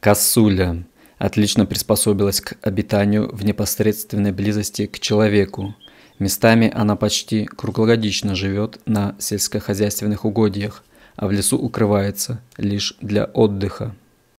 Косуля отлично приспособилась к обитанию в непосредственной близости к человеку. Местами она почти круглогодично живет на сельскохозяйственных угодьях, а в лесу укрывается лишь для отдыха.